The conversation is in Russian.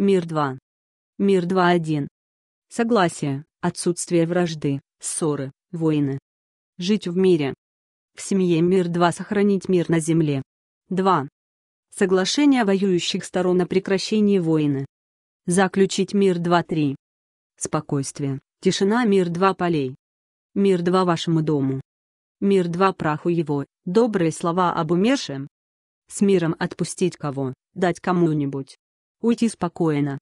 Мир 2. Мир 2.1. Согласие, отсутствие вражды, ссоры, войны. Жить в мире. В семье мир 2 сохранить мир на земле. 2. Соглашение воюющих сторон о прекращении войны. Заключить мир 2.3. Спокойствие, тишина мир 2 полей. Мир 2 вашему дому. Мир 2 праху его, добрые слова об умершем. С миром отпустить кого, дать кому-нибудь уйти спокойно.